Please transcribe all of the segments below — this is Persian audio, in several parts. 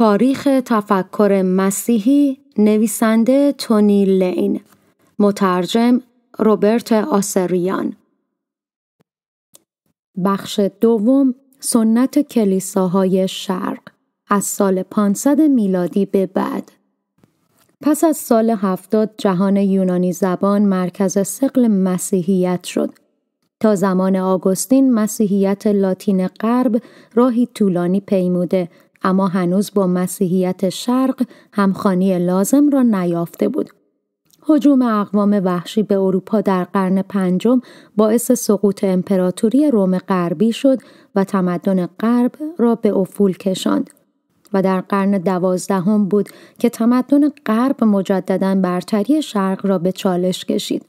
تاریخ تفکر مسیحی نویسنده تونی لین مترجم روبرت آسریان بخش دوم سنت کلیساهای شرق از سال 500 میلادی به بعد پس از سال 70 جهان یونانی زبان مرکز سقل مسیحیت شد تا زمان آگوستین مسیحیت لاتین غرب راهی طولانی پیموده اما هنوز با مسیحیت شرق همخانی لازم را نیافته بود. حجوم اقوام وحشی به اروپا در قرن پنجم باعث سقوط امپراتوری روم غربی شد و تمدن غرب را به افول کشاند. و در قرن دوازدهم بود که تمدن غرب مجددا برتری شرق را به چالش کشید.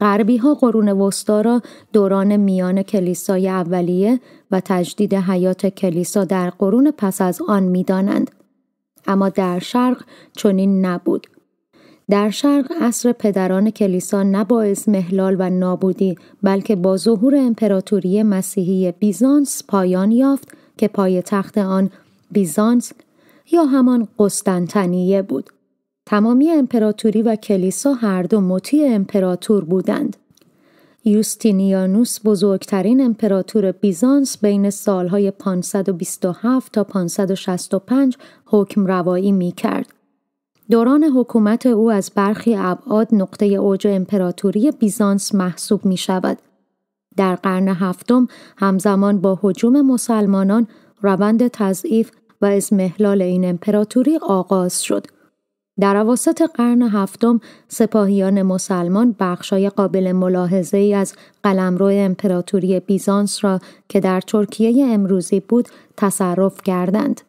غربی ها قرون وسطا را دوران میان کلیسای اولیه و تجدید حیات کلیسا در قرون پس از آن میدانند اما در شرق چنین نبود در شرق عصر پدران کلیسا نه با مهلال و نابودی بلکه با ظهور امپراتوری مسیحی بیزانس پایان یافت که پای تخت آن بیزانس یا همان قسطنطنیه بود تمامی امپراتوری و کلیسا هر دو مطیع امپراتور بودند. یوستینیانوس بزرگترین امپراتور بیزانس بین سالهای 527 تا 565 حکم روایی می کرد. دوران حکومت او از برخی ابعاد نقطه اوج امپراتوری بیزانس محسوب می شود. در قرن هفتم همزمان با حجوم مسلمانان روند تضعیف و محلال این امپراتوری آغاز شد. در عواسط قرن هفتم سپاهیان مسلمان بخشای قابل ملاحظه ای از قلمرو امپراتوری بیزانس را که در ترکیه امروزی بود تصرف کردند.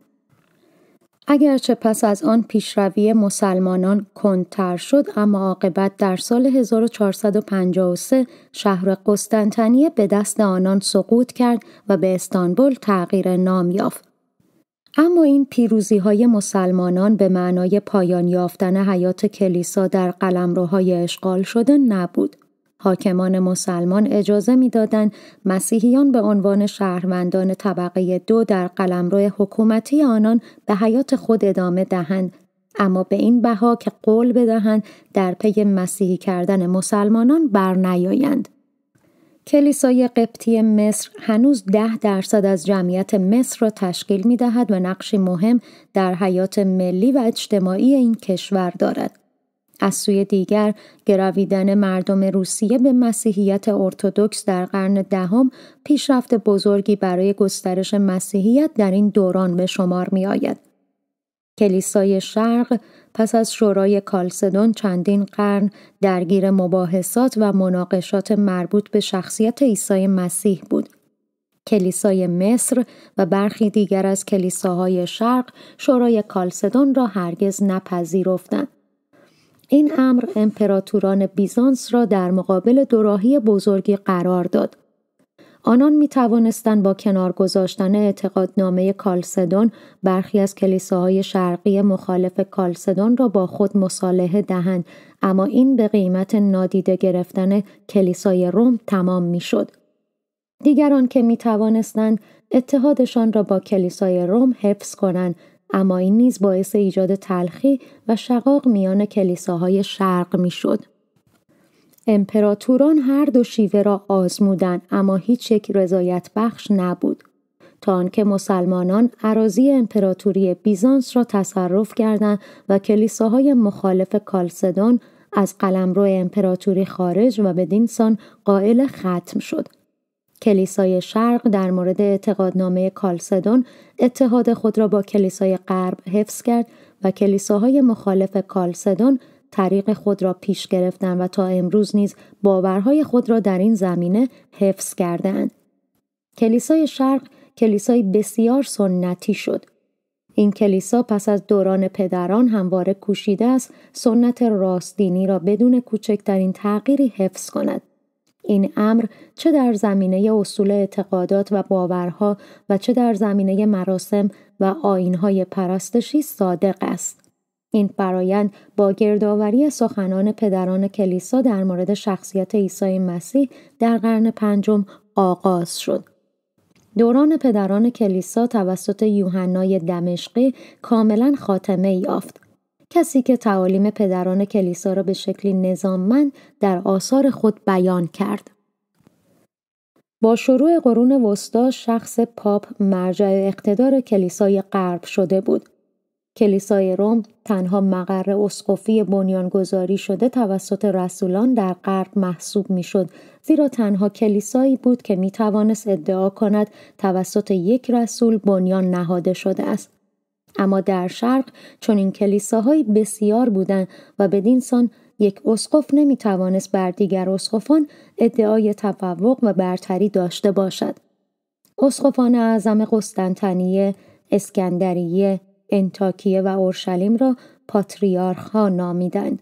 اگرچه پس از آن پیشروی مسلمانان کندتر شد اما عاقبت در سال 1453 شهر قسطنطنیه به دست آنان سقوط کرد و به استانبول تغییر نام یافت اما این پیروزی های مسلمانان به معنای پایان یافتن حیات کلیسا در قلمروهای اشغال شده نبود. حاکمان مسلمان اجازه میدادند مسیحیان به عنوان شهروندان طبقه دو در قلمرو حکومتی آنان به حیات خود ادامه دهند اما به این بها که قول بدهند در پی مسیحی کردن مسلمانان برنیایند کلیسای قبطی مصر هنوز ده درصد از جمعیت مصر را تشکیل می دهد و نقشی مهم در حیات ملی و اجتماعی این کشور دارد. از سوی دیگر گرویدن مردم روسیه به مسیحیت ارتودکس در قرن دهم پیشرفت بزرگی برای گسترش مسیحیت در این دوران به شمار می آید. کلیسای شرق پس از شورای کالسدون چندین قرن درگیر مباحثات و مناقشات مربوط به شخصیت عیسی مسیح بود. کلیسای مصر و برخی دیگر از کلیساهای شرق شورای کالسدون را هرگز نپذیرفتند. این امر امپراتوران بیزانس را در مقابل دوراهی بزرگی قرار داد. آنان می توانستند با کنار گذاشتن اعتقادنامه کالسدون برخی از کلیساهای شرقی مخالف کالسدون را با خود مصالحه دهند اما این به قیمت نادیده گرفتن کلیسای روم تمام می شد. دیگران که می توانستند اتحادشان را با کلیسای روم حفظ کنند اما این نیز باعث ایجاد تلخی و شقاق میان کلیساهای شرق می شد. امپراتوران هر دو شیوه را آزمودند اما هیچ یک رضایت بخش نبود تا آنکه مسلمانان عراضی امپراتوری بیزانس را تصرف کردند و کلیساهای مخالف کالسدون از قلمرو امپراتوری خارج و بدین سان قائل ختم شد کلیسای شرق در مورد اعتقادنامه کالسدون اتحاد خود را با کلیسای غرب حفظ کرد و کلیساهای مخالف کالسدون طریق خود را پیش گرفتن و تا امروز نیز باورهای خود را در این زمینه حفظ کردند. کلیسای شرق کلیسای بسیار سنتی شد. این کلیسا پس از دوران پدران همواره کوشیده است سنت راستینی را بدون کوچکترین تغییری حفظ کند. این امر چه در زمینه اصول اعتقادات و باورها و چه در زمینه مراسم و آینهای پرستشی صادق است. این فرایند با گردآوری سخنان پدران کلیسا در مورد شخصیت عیسی مسیح در قرن پنجم آغاز شد دوران پدران کلیسا توسط یوحنای دمشقی کاملا خاتمه یافت کسی که تعالیم پدران کلیسا را به شکلی نظاممند در آثار خود بیان کرد با شروع قرون وسطا شخص پاپ مرجع اقتدار کلیسای غرب شده بود کلیسای روم تنها مقر اسقفی بنیانگذاری شده توسط رسولان در غرب محسوب میشد زیرا تنها کلیسایی بود که می توانست ادعا کند توسط یک رسول بنیان نهاده شده است اما در شرق چون این کلیساهای بسیار بودند و بدین سان یک اسقف نمی توانست بر دیگر اسقفان ادعای تفوق و برتری داشته باشد اسقفان اعظم قسطنطنیه اسکندریه انتاکیه و اورشلیم را پاتریارخها نامیدند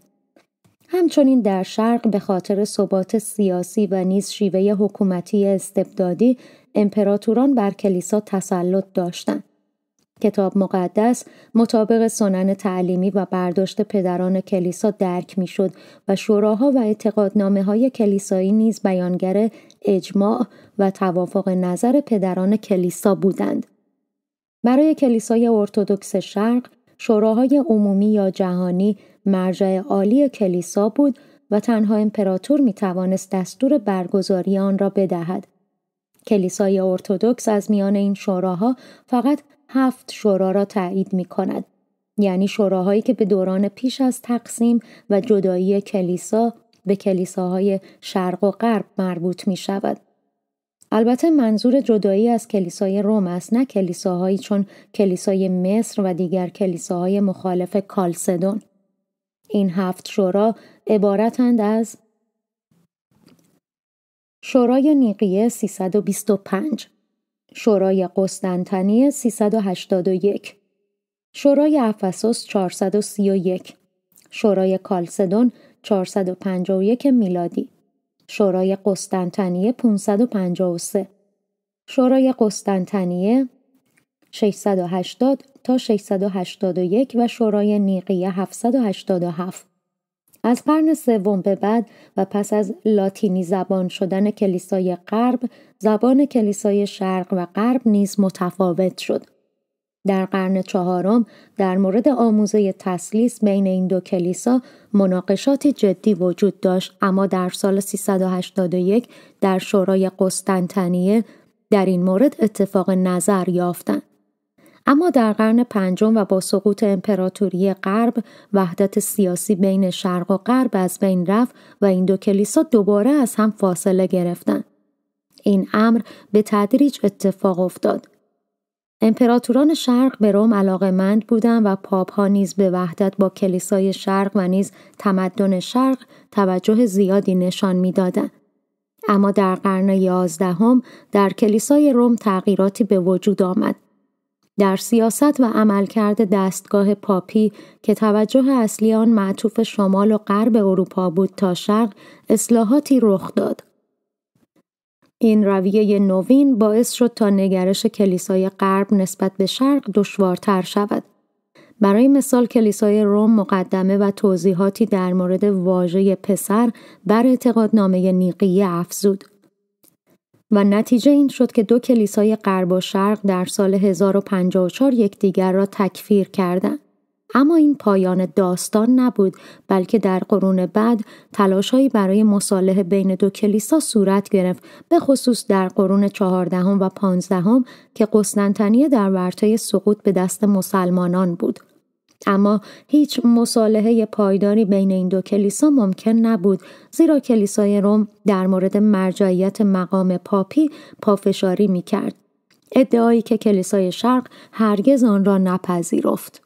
همچنین در شرق به خاطر ثبات سیاسی و نیز شیوه حکومتی استبدادی امپراتوران بر کلیسا تسلط داشتند کتاب مقدس مطابق سنن تعلیمی و برداشت پدران کلیسا درک میشد و شوراها و اعتقادنامه های کلیسایی نیز بیانگر اجماع و توافق نظر پدران کلیسا بودند. برای کلیسای ارتودکس شرق شوراهای عمومی یا جهانی مرجع عالی کلیسا بود و تنها امپراتور می توانست دستور برگزاری آن را بدهد. کلیسای ارتودکس از میان این شوراها فقط هفت شورا را تایید می کند. یعنی شوراهایی که به دوران پیش از تقسیم و جدایی کلیسا به کلیساهای شرق و غرب مربوط می شود. البته منظور جدایی از کلیسای روم است نه کلیساهایی چون کلیسای مصر و دیگر کلیساهای مخالف کالسدون این هفت شورا عبارتند از شورای نیقیه 325 شورای قسطنطنیه 381 شورای افسوس 431 شورای کالسدون 451 میلادی شورای قسطنطنیه 553 شورای قسطنطنیه 680 تا 681 و شورای نیقیه 787 از قرن سوم به بعد و پس از لاتینی زبان شدن کلیسای غرب زبان کلیسای شرق و غرب نیز متفاوت شد در قرن چهارم در مورد آموزه تسلیس بین این دو کلیسا مناقشات جدی وجود داشت اما در سال 381 در شورای قسطنطنیه در این مورد اتفاق نظر یافتند. اما در قرن پنجم و با سقوط امپراتوری غرب وحدت سیاسی بین شرق و غرب از بین رفت و این دو کلیسا دوباره از هم فاصله گرفتند. این امر به تدریج اتفاق افتاد امپراتوران شرق به روم علاقمند بودند و پاپ ها نیز به وحدت با کلیسای شرق و نیز تمدن شرق توجه زیادی نشان میدادند. اما در قرن یازدهم در کلیسای روم تغییراتی به وجود آمد. در سیاست و عملکرد دستگاه پاپی که توجه اصلی آن معطوف شمال و غرب اروپا بود تا شرق اصلاحاتی رخ داد. این رویه نوین باعث شد تا نگرش کلیسای غرب نسبت به شرق دشوارتر شود. برای مثال کلیسای روم مقدمه و توضیحاتی در مورد واژه پسر بر اعتقادنامه نیقیه افزود. و نتیجه این شد که دو کلیسای غرب و شرق در سال 1054 یکدیگر را تکفیر کردند. اما این پایان داستان نبود بلکه در قرون بعد تلاشهایی برای مصالحه بین دو کلیسا صورت گرفت به خصوص در قرون چهاردهم و پانزدهم که قسطنطنیه در ورطه سقوط به دست مسلمانان بود اما هیچ مصالحه پایداری بین این دو کلیسا ممکن نبود زیرا کلیسای روم در مورد مرجعیت مقام پاپی پافشاری میکرد ادعایی که کلیسای شرق هرگز آن را نپذیرفت